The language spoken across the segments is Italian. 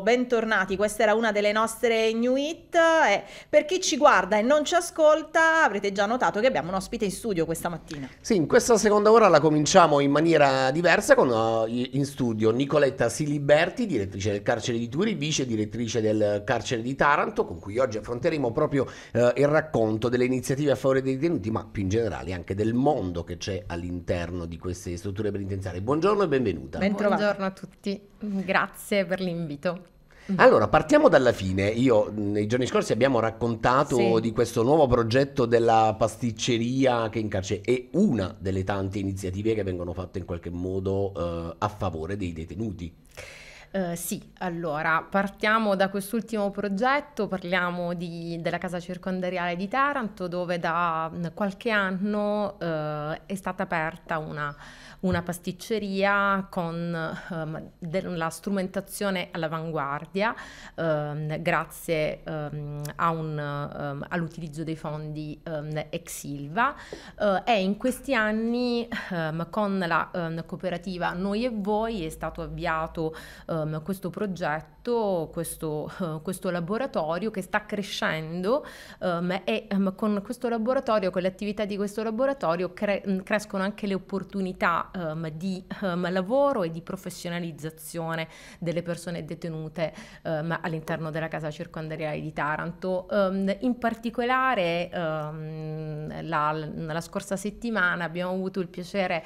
Bentornati, questa era una delle nostre new hit e eh, per chi ci guarda e non ci ascolta avrete già notato che abbiamo un ospite in studio questa mattina. Sì, in questa seconda ora la cominciamo in maniera diversa con uh, in studio Nicoletta Siliberti, direttrice del carcere di Turi, vice direttrice del carcere di Taranto, con cui oggi affronteremo proprio uh, il racconto delle iniziative a favore dei detenuti, ma più in generale anche del mondo che c'è all'interno di queste strutture penitenziarie. Buongiorno e benvenuta. Buongiorno a tutti, grazie per l'invito. Mm. Allora, partiamo dalla fine. Io mm, nei giorni scorsi abbiamo raccontato sì. di questo nuovo progetto della pasticceria che in carcere è una delle tante iniziative che vengono fatte in qualche modo eh, a favore dei detenuti. Eh, sì, allora partiamo da quest'ultimo progetto, parliamo di, della casa circondariale di Taranto dove da mm, qualche anno uh, è stata aperta una, una pasticceria con um, ehm, della strumentazione all'avanguardia um, grazie um, un, all'utilizzo dei fondi ex Silva uh, eh, e in questi anni con la cooperativa Noi e Voi è stato avviato uh, um, questo progetto progetto, questo, eh, questo laboratorio che sta crescendo um, e um, con questo laboratorio, con le attività di questo laboratorio cre- mm, crescono anche le opportunità um, di lavoro e di professionalizzazione delle persone detenute all'interno della casa circondariale di Taranto. in particolare la, la, scorsa settimana abbiamo avuto il piacere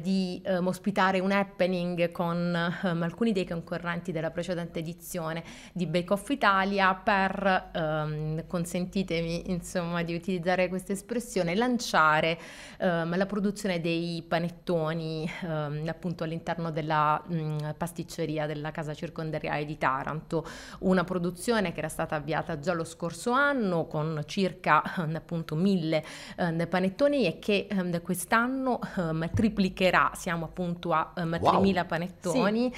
di ospitare un happening con alcuni dei concorrenti della precedente precedente edizione di Bake Off Italia per, ehm, consentitemi insomma di utilizzare questa espressione, lanciare ehm, la produzione dei panettoni ehm, appunto all'interno della mh, mm, pasticceria della casa circondariale di Taranto, una produzione che era stata avviata già lo scorso anno con circa ehm, appunto mille ehm, panettoni e che ehm, quest'anno triplicherà, siamo appunto a 3000 wow. panettoni,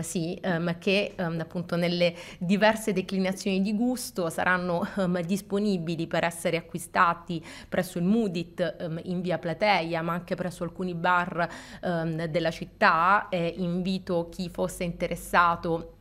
sì. sì che um, appunto nelle diverse declinazioni di gusto saranno um, disponibili per essere acquistati presso il Mudit um, in via Plateia, ma anche presso alcuni bar della città. Eh, invito chi fosse interessato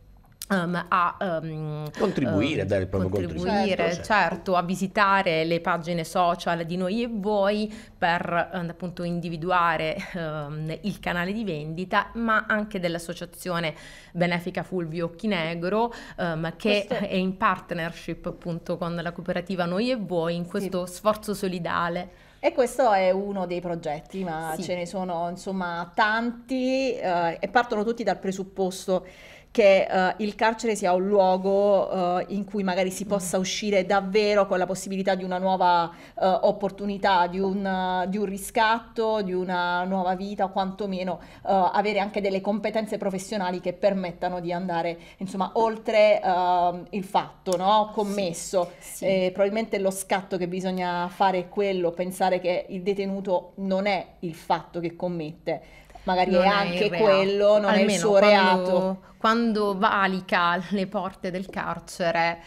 Um, a um, contribuire, a um, dare il proprio contribuire, certo, certo, a visitare le pagine social di noi e voi per um, appunto individuare um, il canale di vendita, ma anche dell'associazione benefica Fulvio Chinegro um, che questo... è in partnership appunto con la cooperativa Noi e voi in questo sì. sforzo solidale. E questo è uno dei progetti, ma sì. ce ne sono insomma tanti eh, e partono tutti dal presupposto che uh, il carcere sia un luogo uh, in cui magari si possa mm. uscire davvero con la possibilità di una nuova uh, opportunità, di un, di un, riscatto, di una nuova vita, o quantomeno avere anche delle competenze professionali che permettano di andare insomma oltre ehm, il fatto no? commesso. Sì, sì. Eh, probabilmente lo scatto che bisogna fare è quello, pensare che il detenuto non è il fatto che commette magari non è anche è quello, non Almeno è il suo quando, reato. Quando valica le porte del carcere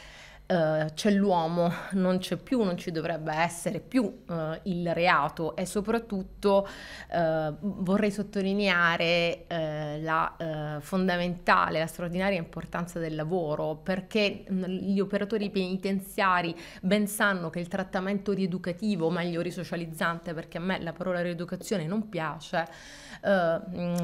eh, c'è l'uomo, non c'è più, non ci dovrebbe essere più eh, il reato e soprattutto eh, vorrei sottolineare eh, la eh, fondamentale, la straordinaria importanza del lavoro perché mm, gli operatori penitenziari ben sanno che il trattamento rieducativo, meglio risocializzante perché a me la parola rieducazione non piace, mm,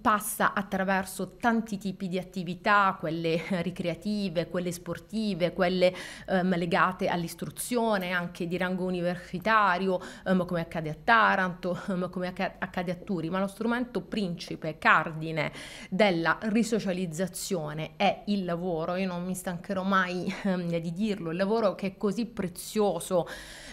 passa attraverso tanti tipi di attività, quelle ricreative, quelle sportive, quelle ehm, legate all'istruzione anche di rango universitario, ehm, come accade a Taranto, ehm, come accade a Turi, ma lo strumento principe, cardine della risocializzazione è il lavoro, io non mi stancherò mai ehm, di dirlo, il lavoro che è così prezioso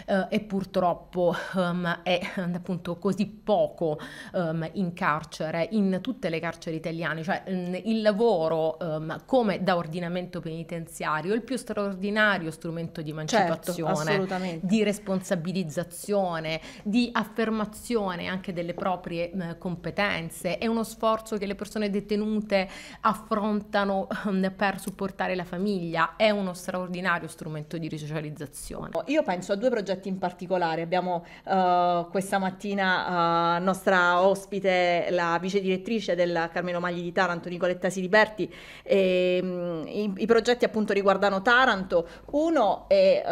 eh, e purtroppo ehm, è appunto così poco ehm, in carcere, in tutte le carceri italiane, cioè il lavoro um, come da ordinamento penitenziario il più straordinario strumento di certo, emancipazione, certo, di responsabilizzazione, di affermazione anche delle proprie mh, competenze, è uno sforzo che le persone detenute affrontano mh, ehm, per supportare la famiglia, è uno straordinario strumento di risocializzazione. Io penso a due progetti in particolare, abbiamo uh, questa mattina uh, nostra ospite la vice direttrice direttrice della Carmelo Magli di Taranto, Nicoletta Siliberti. E, ehm, i, i, progetti appunto riguardano Taranto. Uno è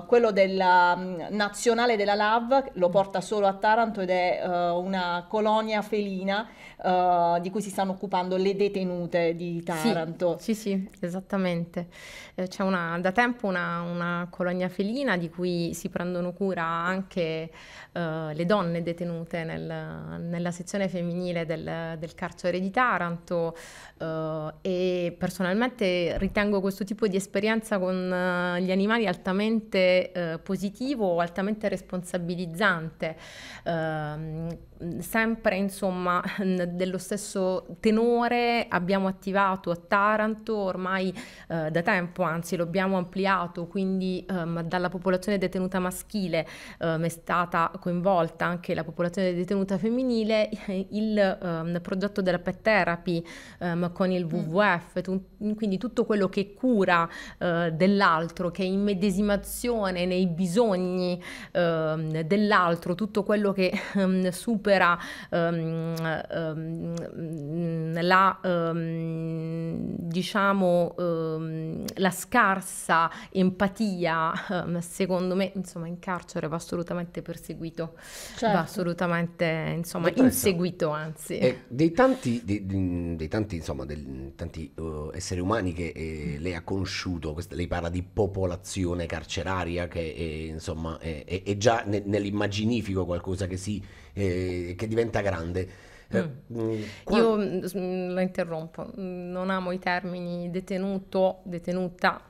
uh, quello della mm, nazionale della LAV, lo porta solo a Taranto ed è uh, una colonia felina uh, di cui si stanno occupando le detenute di Taranto. Sì, sì, sì esattamente. Eh, c'è una, da tempo una, una, colonia felina di cui si prendono cura anche le donne detenute nel, nella sezione femminile del, del carcere di Taranto eh, e personalmente ritengo questo tipo di esperienza con eh, gli animali altamente eh, positivo, altamente responsabilizzante. Eh, Mm, sempre insomma dello stesso tenore abbiamo attivato a Taranto ormai eh, da tempo anzi lo abbiamo ampliato quindi ehm, dalla popolazione detenuta maschile ehm, è stata coinvolta anche la popolazione detenuta femminile il ehm, progetto della pet therapy ehm, con il mm. WWF tu, quindi tutto quello che cura eh, dell'altro che è immedesimazione nei bisogni ehm, dell'altro tutto quello che ehm, supera recupera um, um, la, ehm, diciamo, ehm, la scarsa empatia, ehm, secondo me, insomma, in carcere va assolutamente perseguito, certo. va assolutamente, insomma, Dottoressa, inseguito anzi. Eh, dei tanti, dei, dei tanti, insomma, dei, tanti uh, esseri umani che eh, lei ha conosciuto, questa, lei parla di popolazione carceraria che, eh, insomma, è, è, già ne, nell'immaginifico qualcosa che, si, eh, che diventa grande. Eh, mm. mm. Io mm, mm, la interrompo, non amo i termini detenuto, detenuta,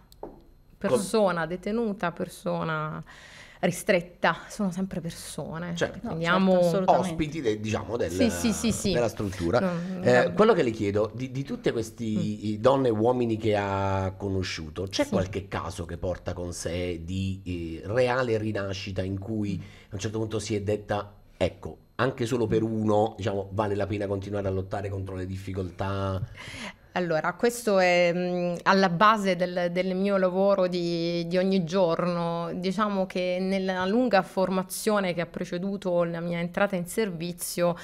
persona, detenuta, persona ristretta, sono sempre persone. Certo, quindi no, certo, ospiti de, diciamo, del, sì, sì, sì, sì. della struttura. no, eh, quello che le chiedo, di, di tutte queste mm. donne e uomini che ha conosciuto, c'è sì. qualche caso che porta con sé di eh, reale rinascita in cui a un certo punto si è detta Ecco, anche solo per uno, diciamo, vale la pena continuare a lottare contro le difficoltà. Allora, questo è mh, mm, alla base del, del, mio lavoro di, di ogni giorno. Diciamo che nella lunga formazione che ha preceduto la mia entrata in servizio,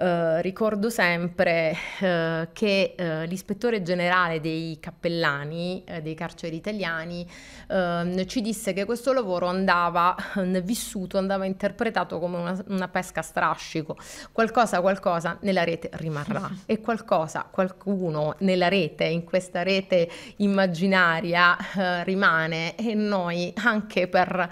eh, ricordo sempre eh, che eh, l'ispettore generale dei cappellani eh, dei carceri italiani ehm, ci disse che questo lavoro andava ehm, vissuto, andava interpretato come una, una pesca a strascico. Qualcosa, qualcosa nella rete rimarrà e qualcosa, qualcuno nella rete, in questa rete immaginaria eh, rimane e noi anche per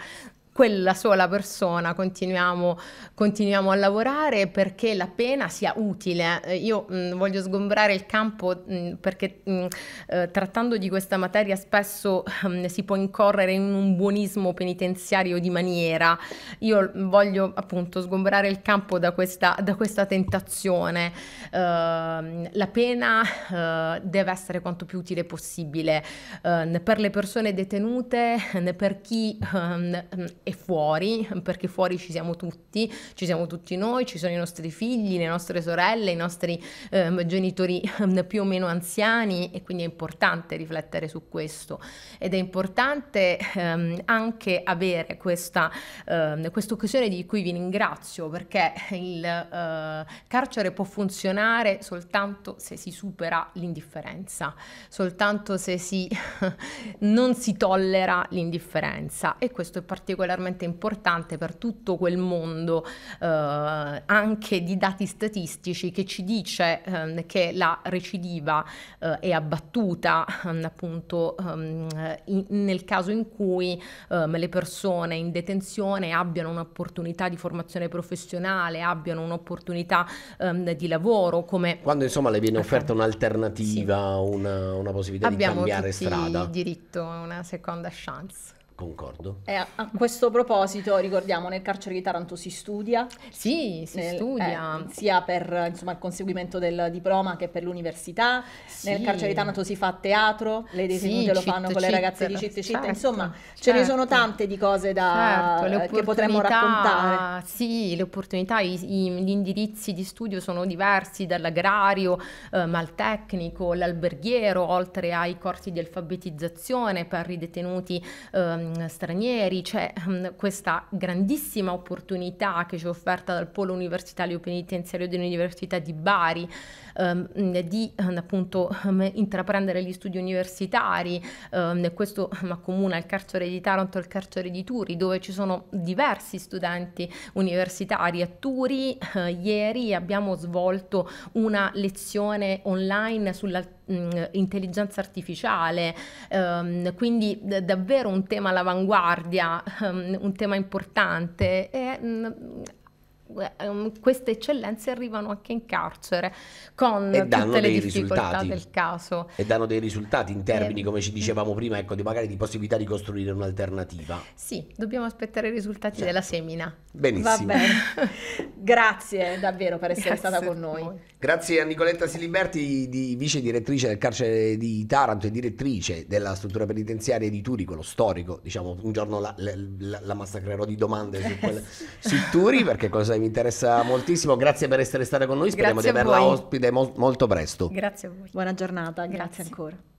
quella sola persona continuiamo, continuiamo, a lavorare perché la pena sia utile. Eh, io mh, mm, voglio sgombrare il campo mh, mm, perché mh, mm, eh, trattando di questa materia spesso ehm, si può incorrere in un buonismo penitenziario di maniera. Io voglio appunto sgombrare il campo da questa, da questa tentazione. Eh, la pena eh, deve essere quanto più utile possibile eh, per le persone detenute, per chi ehm, e fuori, perché fuori ci siamo tutti, ci siamo tutti noi, ci sono i nostri figli, le nostre sorelle, i nostri eh, genitori ehm, più o meno anziani e quindi è importante riflettere su questo ed è importante ehm, anche avere questa, ehm, occasione di cui vi ringrazio perché il eh, carcere può funzionare soltanto se si supera l'indifferenza, soltanto se si non si tollera l'indifferenza e questo è particolarmente particolarmente importante per tutto quel mondo eh, anche di dati statistici che ci dice eh, che la recidiva eh, è abbattuta ehm, appunto ehm, in, nel caso in cui ehm, le persone in detenzione abbiano un'opportunità di formazione professionale, abbiano un'opportunità ehm, di lavoro come... Quando insomma le viene offerta un'alternativa, sì. una, una, possibilità Abbiamo di cambiare strada. Abbiamo diritto a una seconda chance. Concordo. E eh, a, a, questo proposito, ricordiamo, nel carcere di Taranto si studia. Sì, si nel, studia. Eh, sia per insomma, il conseguimento del diploma che per l'università. Sì. Nel carcere di Taranto si fa teatro, le detenute sì, lo fanno con le ragazze di città. Citt. Certo, insomma, certo. ce ne sono tante di cose da, certo, che potremmo raccontare. Sì, le opportunità, i, i, gli indirizzi di studio sono diversi dall'agrario, eh, maltecnico, l'alberghiero, oltre ai corsi di alfabetizzazione per i detenuti eh, Ehm, stranieri, c'è mh, ehm, questa grandissima opportunità che ci è offerta dal polo universitario penitenziario dell'Università di Bari ehm, di ehm, appunto intraprendere gli studi universitari, ehm, questo accomuna il carcere di Taranto e il carcere di Turi dove ci sono diversi studenti universitari a Turi. Eh, ieri abbiamo svolto una lezione online sull'alternativa mh, mm, intelligenza artificiale, um, quindi d- davvero un tema all'avanguardia, um, un tema importante. E, mh, mm, eh, um, queste eccellenze arrivano anche in carcere con tutte le difficoltà risultati. del caso. E danno dei risultati in termini, eh, come ci eh. dicevamo prima, ecco, di magari di possibilità di costruire un'alternativa. Sì, dobbiamo aspettare i risultati certo. della semina. Benissimo. Grazie davvero per essere Grazie stata con noi. Grazie a Nicoletta Siliberti, di, vice direttrice del carcere di Taranto e direttrice della struttura penitenziaria di Turi quello storico. Diciamo, un giorno la, la, la massacrerò di domande su, quelle, su Turi perché cosa mi interessa moltissimo. Grazie per essere stata con noi. Speriamo Grazie di averla ospite mol- molto presto. Grazie a voi. Buona giornata. Grazie, Grazie ancora.